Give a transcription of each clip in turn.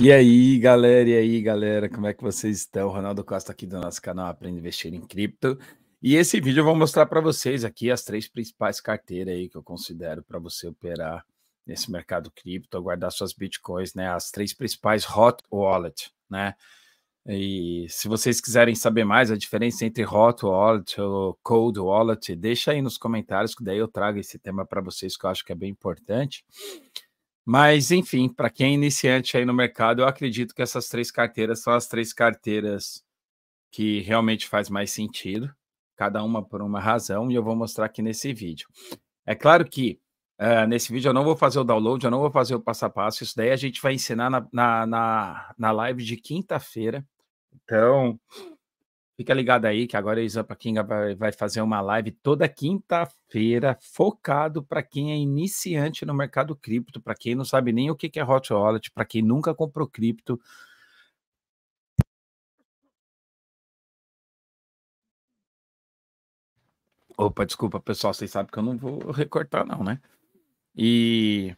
E aí, galera, e aí, galera, como é que vocês estão? Ronaldo Costa aqui do nosso canal Aprenda a Investir em Cripto. E esse vídeo eu vou mostrar para vocês aqui as três principais carteiras aí que eu considero para você operar nesse mercado cripto, guardar suas bitcoins, né? As três principais hot wallet, né? E se vocês quiserem saber mais a diferença entre hot wallet ou cold wallet, deixa aí nos comentários que daí eu trago esse tema para vocês que eu acho que é bem importante. Mas, enfim, para quem é iniciante aí no mercado, eu acredito que essas três carteiras são as três carteiras que realmente faz mais sentido, cada uma por uma razão, e eu vou mostrar aqui nesse vídeo. É claro que uh, nesse vídeo eu não vou fazer o download, eu não vou fazer o passo a passo, isso daí a gente vai ensinar na, na, na, na live de quinta-feira. Então, Fica ligado aí que agora a Isapa Kinga vai fazer uma live toda quinta-feira focado para quem é iniciante no mercado cripto, para quem não sabe nem o que é hot wallet, para quem nunca comprou cripto. Opa, desculpa, pessoal, vocês sabem que eu não vou recortar não, né? E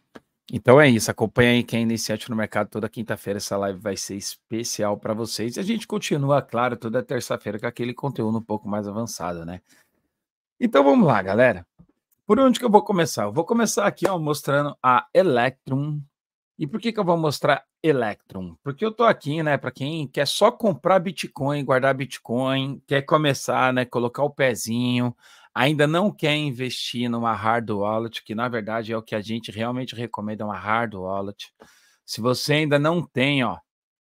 então é isso, acompanha aí quem é iniciante no mercado toda quinta-feira. Essa live vai ser especial para vocês. E a gente continua, claro, toda terça-feira com aquele conteúdo um pouco mais avançado, né? Então vamos lá, galera. Por onde que eu vou começar? Eu vou começar aqui, ó, mostrando a Electrum. E por que que eu vou mostrar Electrum? Porque eu tô aqui, né, para quem quer só comprar Bitcoin, guardar Bitcoin, quer começar, né, colocar o pezinho, ainda não quer investir numa hard wallet, que na verdade é o que a gente realmente recomenda, uma hard wallet. Se você ainda não tem, ó,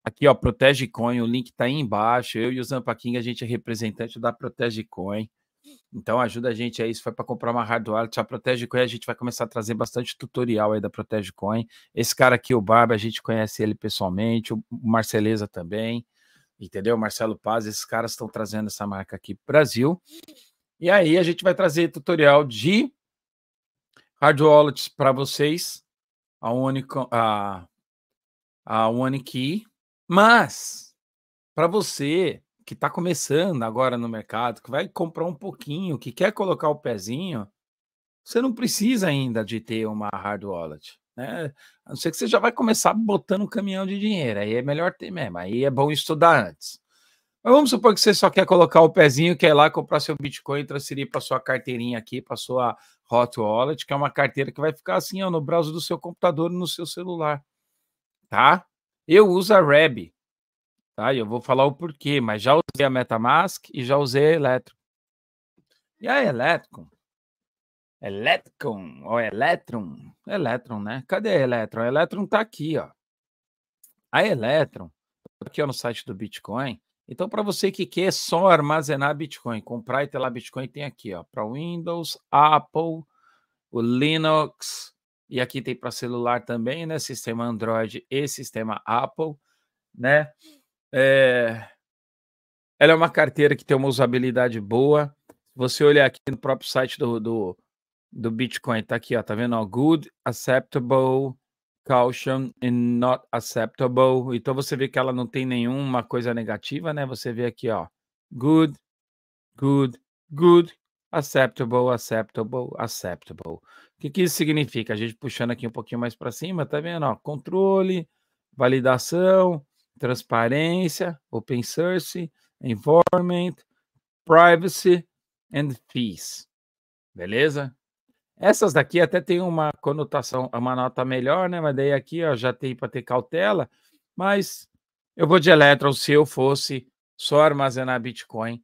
aqui ó, Protege Coin, o link tá aí embaixo. Eu e o Zampaquinha, a gente é representante da Protege Coin. Então ajuda a gente aí, se for para comprar uma hard wallet, a Protege Coin, a gente vai começar a trazer bastante tutorial aí da Protege Coin. Esse cara aqui, o Barba, a gente conhece ele pessoalmente, o Marceleza também, entendeu? Marcelo Paz, esses caras estão trazendo essa marca aqui pro Brasil. E aí a gente vai trazer tutorial de hard wallets para vocês, a One, a, a One Key. Mas, para você que está começando agora no mercado, que vai comprar um pouquinho, que quer colocar o pezinho, você não precisa ainda de ter uma hard wallet. Né? A não ser que você já vai começar botando um caminhão de dinheiro. Aí é melhor ter mesmo. Aí é bom estudar antes. Mas vamos supor que você só quer colocar o pezinho, quer ir lá comprar seu Bitcoin e transferir para sua carteirinha aqui, para sua Hot Wallet, que é uma carteira que vai ficar assim, ó, no braço do seu computador no seu celular. Tá? Eu uso a Reb. Tá? E eu vou falar o porquê, mas já usei a MetaMask e já usei a Electrum. E a Electrum? Electrum ou Electron? Electron, né? Cadê a Electron? A Electron tá aqui, ó. A Electron, tá aqui ó, no site do Bitcoin, então, para você que quer só armazenar Bitcoin, comprar e ter lá Bitcoin, tem aqui, ó, para Windows, Apple, o Linux, e aqui tem para celular também, né? Sistema Android e sistema Apple, né? É... Ela é uma carteira que tem uma usabilidade boa. Você olhar aqui no próprio site do, do, do Bitcoin, tá aqui, ó, tá vendo? Ó, good, acceptable, caution and not acceptable. Então você vê que ela não tem nenhuma coisa negativa, né? Você vê aqui, ó, good, good, good, acceptable, acceptable, acceptable. O que, que isso significa? A gente puxando aqui um pouquinho mais para cima, tá vendo? Ó, controle, validação, transparência, open source, environment, privacy and fees. Beleza? Essas daqui até tem uma conotação, é uma nota melhor, né? Mas daí aqui ó, já tem para ter cautela. Mas eu vou de Electron se eu fosse só armazenar Bitcoin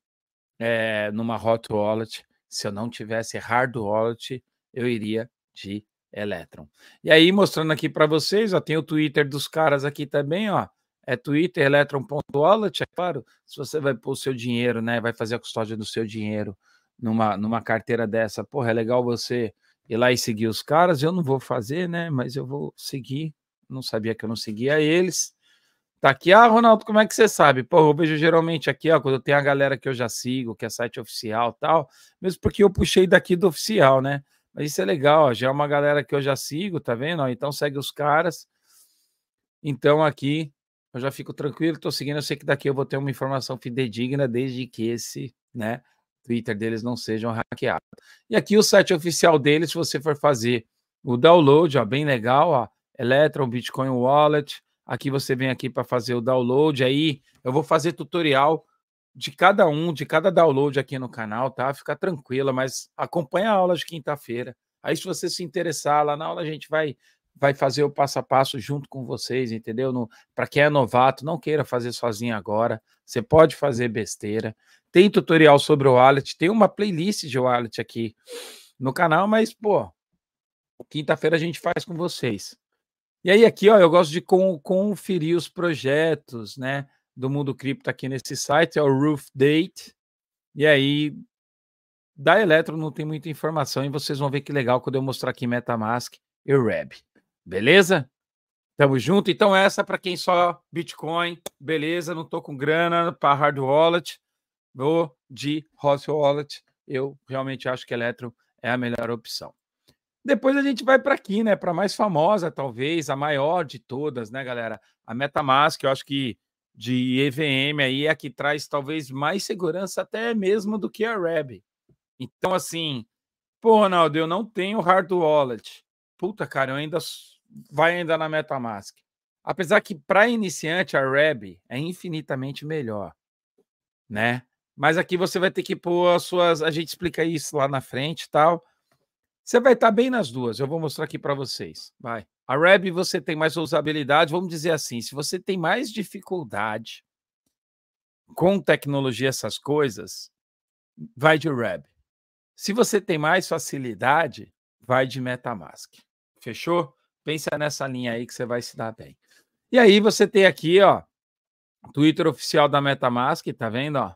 é, numa hot wallet. Se eu não tivesse hard wallet, eu iria de Electron. E aí, mostrando aqui para vocês, ó, tem o Twitter dos caras aqui também, ó. É Twitter, Electron.wallet, é claro. Se você vai pôr o seu dinheiro, né? Vai fazer a custódia do seu dinheiro numa, numa carteira dessa, porra, é legal você ir lá e seguir os caras. Eu não vou fazer, né? Mas eu vou seguir. Não sabia que eu não seguia eles. Tá aqui, ah, Ronaldo, como é que você sabe? Pô, eu vejo geralmente aqui, ó, quando tem a galera que eu já sigo, que é site oficial tal, mesmo porque eu puxei daqui do oficial, né? Mas isso é legal, ó, já é uma galera que eu já sigo, tá vendo? Ó, então segue os caras. Então aqui eu já fico tranquilo, tô seguindo, eu sei que daqui eu vou ter uma informação fidedigna, desde que esse, né, Twitter deles não sejam hackeados. E aqui o site oficial deles, se você for fazer o download, ó, bem legal, ó, Electron Bitcoin Wallet. Aqui você vem aqui para fazer o download. Aí eu vou fazer tutorial de cada um, de cada download aqui no canal, tá? Fica tranquila, mas acompanha a aula de quinta-feira. Aí se você se interessar lá na aula, a gente vai vai fazer o passo a passo junto com vocês, entendeu? Para quem é novato, não queira fazer sozinho agora. Você pode fazer besteira. Tem tutorial sobre o wallet, tem uma playlist de wallet aqui no canal, mas, pô, quinta-feira a gente faz com vocês. E aí, aqui, ó, eu gosto de conferir os projetos, né, do mundo cripto aqui nesse site, é o Roof Date. E aí, da Eletro não tem muita informação e vocês vão ver que legal quando eu mostrar aqui MetaMask e Reb. Beleza? Tamo junto. Então, essa para quem só Bitcoin, beleza? Não tô com grana para hard wallet de Rossi Wallet, eu realmente acho que eletro é a melhor opção. Depois a gente vai para aqui, né? Para a mais famosa, talvez, a maior de todas, né, galera? A MetaMask, eu acho que de EVM aí é a que traz talvez mais segurança até mesmo do que a Reb. Então, assim, pô, Ronaldo, eu não tenho hard wallet. Puta, cara, eu ainda vai ainda na MetaMask. Apesar que para iniciante a Reb é infinitamente melhor, né? Mas aqui você vai ter que pôr as suas. A gente explica isso lá na frente e tal. Você vai estar bem nas duas. Eu vou mostrar aqui para vocês. Vai. A Reb, você tem mais usabilidade. Vamos dizer assim: se você tem mais dificuldade com tecnologia, essas coisas, vai de Reb. Se você tem mais facilidade, vai de MetaMask. Fechou? Pensa nessa linha aí que você vai se dar bem. E aí você tem aqui, ó, Twitter oficial da MetaMask, tá vendo, ó?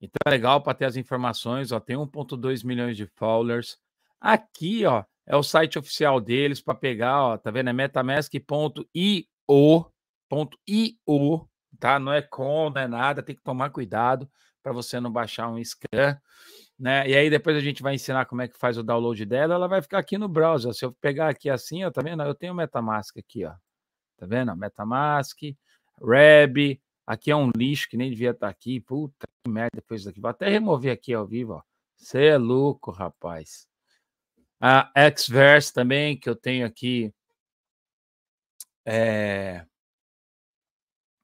Então é legal para ter as informações, ó, tem 1.2 milhões de followers. Aqui, ó, é o site oficial deles para pegar, ó, tá vendo? É metamask.io, .io, tá? Não é com, não é nada, tem que tomar cuidado para você não baixar um scan, né? E aí depois a gente vai ensinar como é que faz o download dela, ela vai ficar aqui no browser. Se eu pegar aqui assim, ó, tá vendo? Eu tenho o MetaMask aqui, ó. Tá vendo? MetaMask, Reb, Aqui é um lixo que nem devia estar tá aqui. Puta que merda fez isso aqui. Vou até remover aqui ao vivo, ó. Você é louco, rapaz. A Xverse também, que eu tenho aqui. É...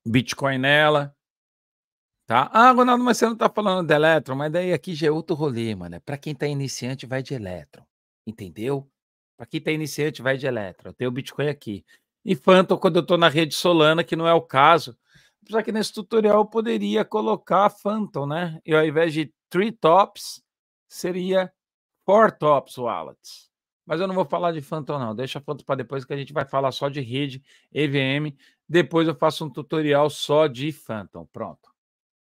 Bitcoin nela. Tá? Ah, Ronaldo, mas você não tá falando de Electron, mas daí aqui já é outro rolê, mano. É Para quem tá iniciante, vai de Electron. Entendeu? Para quem tá iniciante, vai de Electron. Eu tenho o Bitcoin aqui. E Phantom, quando eu tô na rede Solana, que não é o caso, só que nesse tutorial eu poderia colocar Phantom, né? E ao invés de Three Tops, seria Four Tops Wallets. Mas eu não vou falar de Phantom, não. Deixa Phantom para depois, que a gente vai falar só de rede EVM. Depois eu faço um tutorial só de Phantom. Pronto.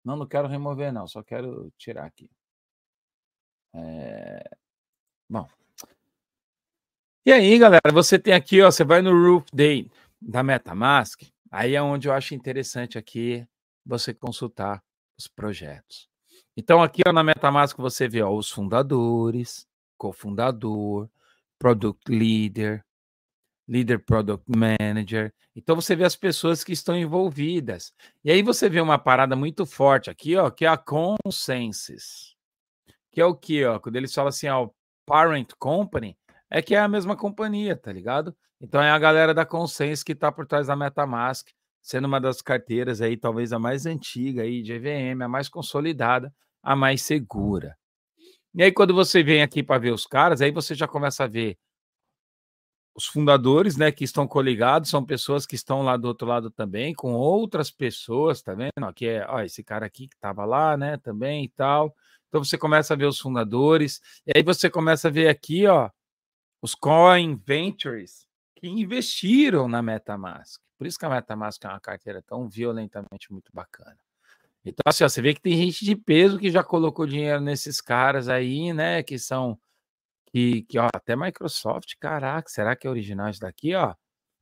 Não, não quero remover, não. Só quero tirar aqui. É... Bom. E aí, galera, você tem aqui, ó, você vai no Roof Day da MetaMask Aí é onde eu acho interessante aqui você consultar os projetos. Então, aqui ó, na MetaMask você vê ó, os fundadores, cofundador, product leader, leader product manager. Então, você vê as pessoas que estão envolvidas. E aí você vê uma parada muito forte aqui, ó, que é a consensus. Que é o que, ó, quando eles falam assim, ó, parent company, é que é a mesma companhia, tá ligado? Então é a galera da Consenso que tá por trás da MetaMask, sendo uma das carteiras aí, talvez a mais antiga aí de EVM, a mais consolidada, a mais segura. E aí, quando você vem aqui para ver os caras, aí você já começa a ver os fundadores, né, que estão coligados, são pessoas que estão lá do outro lado também, com outras pessoas, tá vendo? Aqui é, ó, esse cara aqui que tava lá, né, também e tal. Então você começa a ver os fundadores, e aí você começa a ver aqui, ó, os Coin Ventures que investiram na MetaMask. Por isso que a MetaMask é uma carteira tão violentamente muito bacana. Então, assim, ó, você vê que tem gente de peso que já colocou dinheiro nesses caras aí, né? Que são. Que, que ó, até Microsoft, caraca, será que é original isso daqui, ó?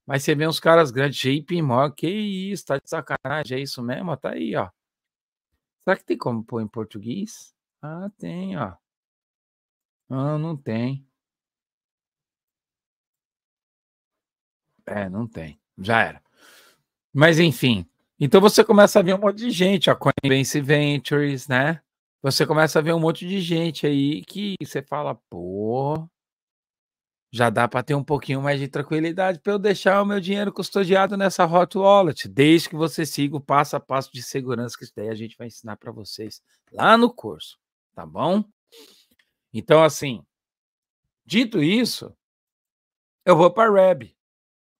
Mas você vê uns caras grandes, JP Morgan, que isso, tá de sacanagem, é isso mesmo? Ó, tá aí, ó. Será que tem como pôr em português? Ah, tem, ó. Ah, não tem. É, não tem. Já era. Mas enfim. Então você começa a ver um monte de gente, a Coinbase Ventures, né? Você começa a ver um monte de gente aí que você fala, pô, já dá para ter um pouquinho mais de tranquilidade para eu deixar o meu dinheiro custodiado nessa Hot Wallet, desde que você siga o passo a passo de segurança que isso daí a gente vai ensinar para vocês lá no curso, tá bom? Então assim, dito isso, eu vou para a Reb.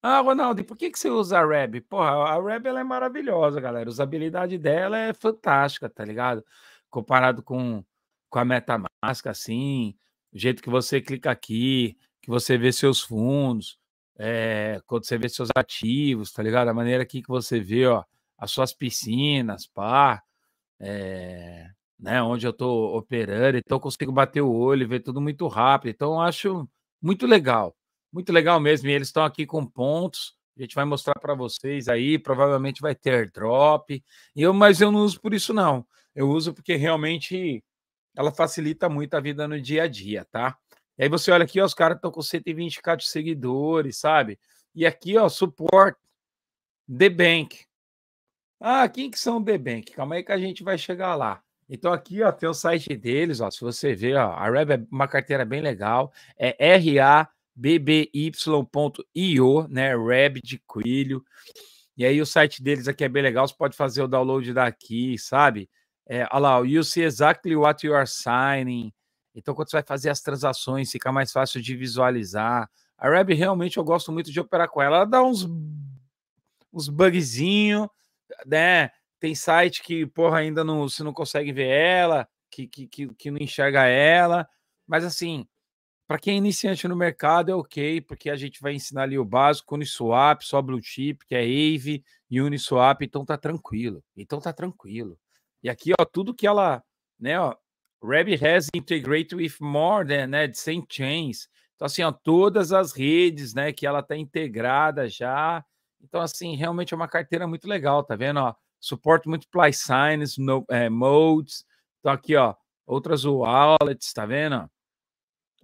Ah, Ronaldo, por que, que você usa a Reb? Porra, a Reb ela é maravilhosa, galera. A usabilidade dela é fantástica, tá ligado? Comparado com, com a MetaMask, assim, o jeito que você clica aqui, que você vê seus fundos, é, quando você vê seus ativos, tá ligado? A maneira aqui que você vê, ó, as suas piscinas, pá, é, né, onde eu tô operando, então eu consigo bater o olho, ver tudo muito rápido. Então eu acho muito legal muito legal mesmo. E eles estão aqui com pontos. A gente vai mostrar para vocês aí. Provavelmente vai ter drop. Eu, mas eu não uso por isso, não. Eu uso porque realmente ela facilita muito a vida no dia a dia, tá? E aí você olha aqui, ó, os caras estão com 120k de seguidores, sabe? E aqui, ó, suporte The Bank. Ah, quem que são The Bank? Calma aí que a gente vai chegar lá. Então aqui, ó, tem o site deles, ó, se você ver, ó, a Reb é uma carteira bem legal, é RA bby.io, né? Rab de Coelho. E aí o site deles aqui é bem legal, você pode fazer o download daqui, sabe? É, olha lá, you see exactly what you are signing. Então, quando você vai fazer as transações, fica mais fácil de visualizar. A Rab realmente eu gosto muito de operar com ela. Ela dá uns, uns bugzinhos, né? Tem site que, porra, ainda não, você não consegue ver ela, que, que, que, que não enxerga ela. Mas assim, para quem é iniciante no mercado é ok, porque a gente vai ensinar ali o básico, Uniswap, só Blue Chip, que é AVE e Uniswap, então tá tranquilo. Então tá tranquilo. E aqui, ó, tudo que ela, né, ó, Reb has integrated with more than, né, de 100 chains. Então, assim, ó, todas as redes, né, que ela tá integrada já. Então, assim, realmente é uma carteira muito legal, tá vendo, ó? Suporte multiply signs, no, é, modes. Então, aqui, ó, outras wallets, tá vendo, ó?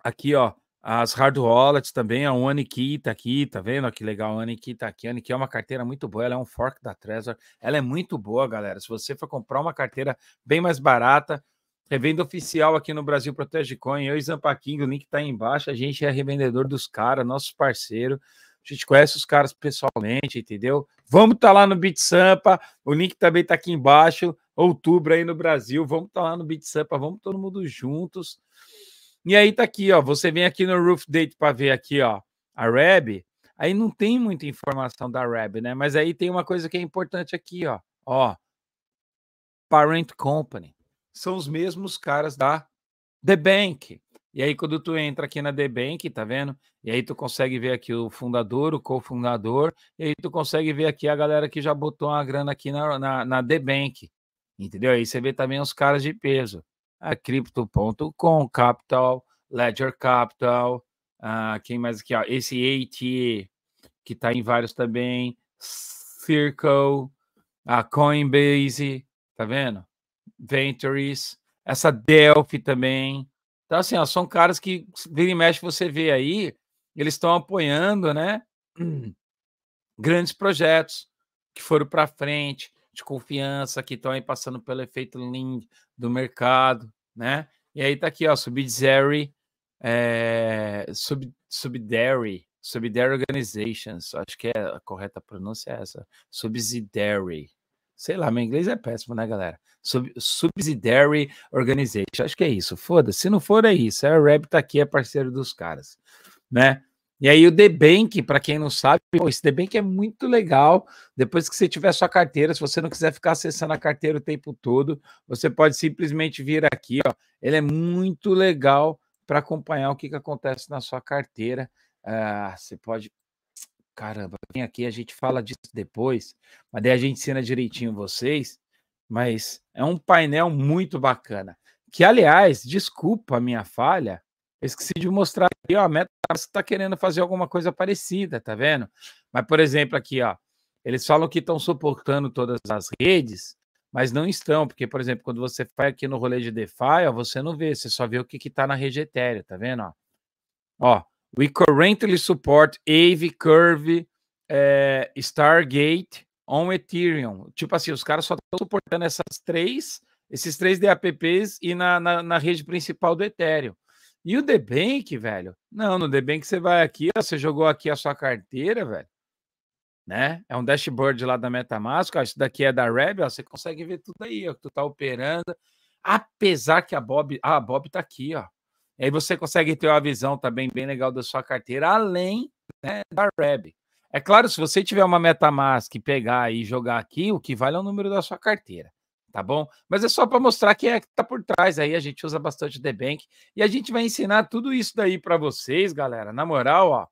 Aqui, ó, as hard wallets também, a Aniki tá aqui, tá vendo? que legal, a Aniki tá aqui. A Aniki é uma carteira muito boa, ela é um fork da Trezor. Ela é muito boa, galera. Se você for comprar uma carteira bem mais barata, revenda oficial aqui no Brasil Protege Coin, eu e Zampaquinho, o link tá aí embaixo. A gente é revendedor dos caras, nosso parceiro A gente conhece os caras pessoalmente, entendeu? Vamos estar tá lá no Bit Sampa, o link também tá aqui embaixo. Outubro aí no Brasil, vamos estar tá lá no Bit Sampa, vamos todo mundo juntos. E aí tá aqui, ó. Você vem aqui no Roof Date para ver aqui, ó, a Reb. Aí não tem muita informação da Reb, né? Mas aí tem uma coisa que é importante aqui, ó. Ó, Parent Company. São os mesmos caras da The Bank. E aí quando tu entra aqui na The Bank, tá vendo? E aí tu consegue ver aqui o fundador, o cofundador, e aí tu consegue ver aqui a galera que já botou uma grana aqui na, na, na The Bank. Entendeu? Aí você vê também os caras de peso a Crypto.com, Capital, Ledger Capital, uh, quem mais aqui? Ó, esse AT, que está em vários também, Circle, a Coinbase, tá vendo? Ventures, essa Delphi também. Então, assim, ó, são caras que vira e mexe você vê aí, eles estão apoiando, né? Grandes projetos que foram para frente, de confiança que estão aí passando pelo efeito Lind do mercado, né? E aí tá aqui, ó, Subsidiary, é, sub, Subsidiary, Subsidiary Organizations, acho que é a correta pronúncia é essa, Subsidiary, sei lá, meu inglês é péssimo, né, galera? Sub, subsidiary Organization, acho que é isso, foda-se, se não for é isso, a Reb tá aqui, é parceiro dos caras, né? E aí o Debank, para quem não sabe, pô, esse Debank é muito legal. Depois que você tiver sua carteira, se você não quiser ficar acessando a carteira o tempo todo, você pode simplesmente vir aqui. Ó. Ele é muito legal para acompanhar o que, que acontece na sua carteira. Ah, você pode... Caramba, vem aqui, a gente fala disso depois, mas daí a gente ensina direitinho vocês. Mas é um painel muito bacana. Que, aliás, desculpa a minha falha, esqueci de mostrar aqui, ó, a Metaverse é está querendo fazer alguma coisa parecida, tá vendo? Mas, por exemplo, aqui, ó, eles falam que estão suportando todas as redes, mas não estão, porque, por exemplo, quando você vai aqui no rolê de DeFi, ó, você não vê, você só vê o que está na rede Ethereum, tá vendo? Ó, ó we currently support AV Curve, é, Stargate on Ethereum. Tipo assim, os caras só estão suportando essas três, esses três DApps e na, na, na rede principal do Ethereum. E o Debank, velho? Não, no Debank você vai aqui, ó, você jogou aqui a sua carteira, velho. Né? É um dashboard lá da MetaMask, ó, isso daqui é da Rebel, ó, você consegue ver tudo aí, ó, que tu tá operando. Apesar que a Bob, ah, a Bob tá aqui, ó. E aí você consegue ter uma visão também bem legal da sua carteira, além né, da Reb. É claro, se você tiver uma MetaMask, pegar e jogar aqui, o que vale é o número da sua carteira tá bom? Mas é só para mostrar quem é que tá por trás aí, a gente usa bastante o The Bank e a gente vai ensinar tudo isso daí para vocês, galera. Na moral, ó,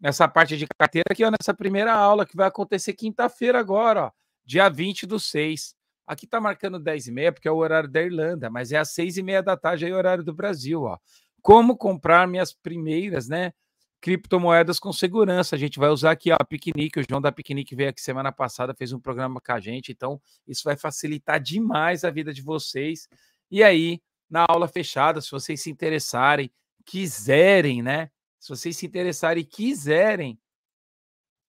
nessa parte de carteira aqui, ó, nessa primeira aula que vai acontecer quinta-feira agora, ó, dia 20 do 6. Aqui tá marcando 10 e meia porque é o horário da Irlanda, mas é às 6 e meia da tarde aí, horário do Brasil, ó. Como comprar minhas primeiras, né? criptomoedas com segurança. A gente vai usar aqui ó, a Piquenique. O João da Piquenique veio aqui semana passada, fez um programa com a gente. Então, isso vai facilitar demais a vida de vocês. E aí, na aula fechada, se vocês se interessarem, quiserem, né? Se vocês se interessarem e quiserem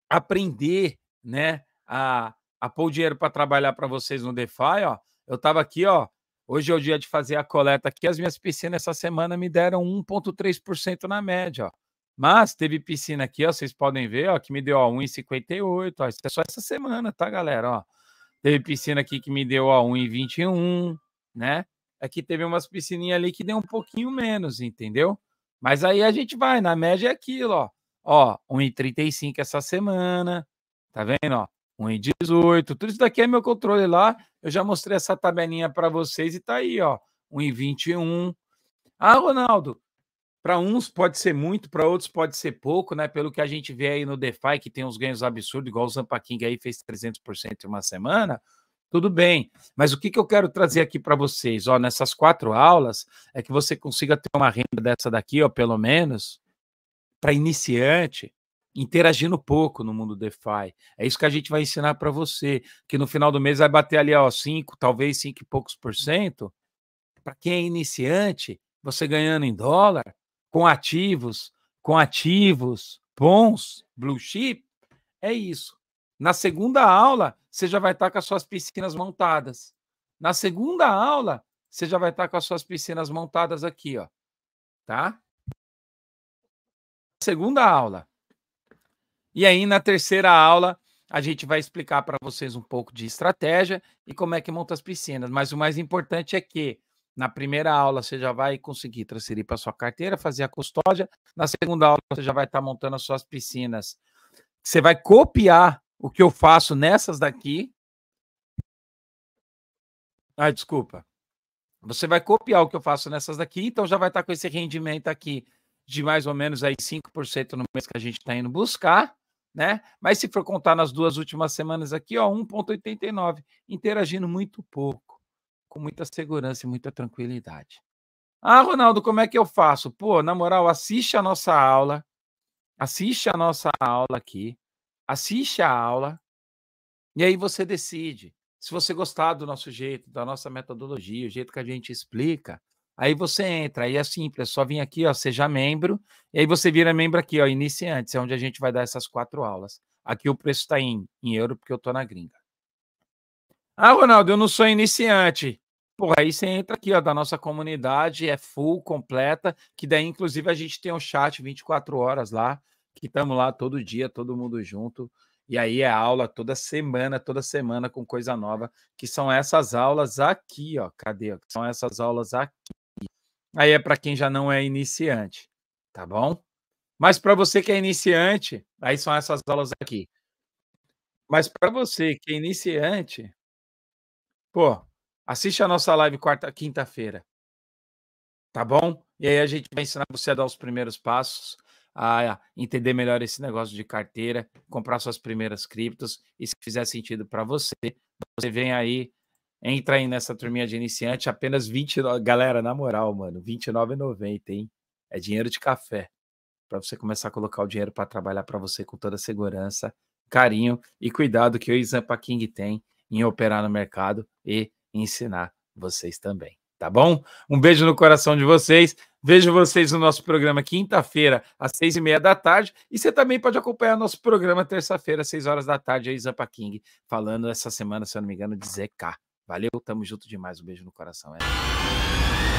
aprender, né, a, a pôr o dinheiro para trabalhar para vocês no DeFi, ó, eu estava aqui, ó, Hoje é o dia de fazer a coleta aqui. As minhas piscinas essa semana me deram 1,3% na média. Ó. Mas teve piscina aqui, ó, vocês podem ver, ó, que me deu, ó, 1,58, ó, isso é só essa semana, tá, galera, ó. Teve piscina aqui que me deu, ó, 1,21, né? Aqui teve umas piscininhas ali que deu um pouquinho menos, entendeu? Mas aí a gente vai, na média é aquilo, ó. Ó, 1,35 essa semana, tá vendo, ó? 1,18, tudo isso daqui é meu controle lá, eu já mostrei essa tabelinha para vocês e tá aí, ó, 1,21. Ah, Ronaldo, para uns pode ser muito, para outros pode ser pouco, né? Pelo que a gente vê aí no DeFi, que tem uns ganhos absurdos, igual o Zampa King aí fez 300% em uma semana, tudo bem. Mas o que, que eu quero trazer aqui para vocês, ó, nessas quatro aulas, é que você consiga ter uma renda dessa daqui, ó, pelo menos, para iniciante, interagindo pouco no mundo DeFi. É isso que a gente vai ensinar para você, que no final do mês vai bater ali, ó, 5, talvez 5 e poucos por cento. Para quem é iniciante, você ganhando em dólar, com ativos, com ativos bons, blue chip, é isso. Na segunda aula, você já vai estar com as suas piscinas montadas. Na segunda aula, você já vai estar com as suas piscinas montadas aqui, ó. Tá? Segunda aula. E aí, na terceira aula, a gente vai explicar para vocês um pouco de estratégia e como é que monta as piscinas. Mas o mais importante é que na primeira aula, você já vai conseguir transferir para sua carteira, fazer a custódia. Na segunda aula, você já vai estar tá montando as suas piscinas. Você vai copiar o que eu faço nessas daqui. Ai, ah, desculpa. Você vai copiar o que eu faço nessas daqui, então já vai estar tá com esse rendimento aqui de mais ou menos aí 5% no mês que a gente está indo buscar, né? Mas se for contar nas duas últimas semanas aqui, ó, 1,89, interagindo muito pouco com muita segurança e muita tranquilidade. Ah, Ronaldo, como é que eu faço? Pô, na moral, assiste a nossa aula. Assiste a nossa aula aqui. Assiste a aula. E aí você decide. Se você gostar do nosso jeito, da nossa metodologia, o jeito que a gente explica, aí você entra. Aí é simples, é só vir aqui, ó, seja membro. E aí você vira membro aqui, ó, iniciantes, é onde a gente vai dar essas quatro aulas. Aqui o preço está em, em euro, porque eu estou na gringa. Ah, Ronaldo, eu não sou iniciante. Porra, aí você entra aqui, ó, da nossa comunidade, é full, completa, que daí, inclusive, a gente tem um chat 24 horas lá, que estamos lá todo dia, todo mundo junto. E aí é aula toda semana, toda semana com coisa nova, que são essas aulas aqui, ó. Cadê? São essas aulas aqui. Aí é para quem já não é iniciante, tá bom? Mas para você que é iniciante, aí são essas aulas aqui. Mas para você que é iniciante, Pô, assiste a nossa live quarta, quinta-feira. Tá bom? E aí a gente vai ensinar você a dar os primeiros passos, a entender melhor esse negócio de carteira, comprar suas primeiras criptos e se fizer sentido para você, você vem aí, entra aí nessa turminha de iniciante, apenas 29, galera, na moral, mano, 29,90, hein? É dinheiro de café para você começar a colocar o dinheiro para trabalhar para você com toda segurança, carinho e cuidado que o Exampa King tem em operar no mercado e ensinar vocês também, tá bom? Um beijo no coração de vocês. Vejo vocês no nosso programa quinta-feira, às seis e meia da tarde. E você também pode acompanhar nosso programa terça-feira, às seis horas da tarde, aí Zampa King, falando essa semana, se eu não me engano, de ZK. Valeu, tamo junto demais. Um beijo no coração. É.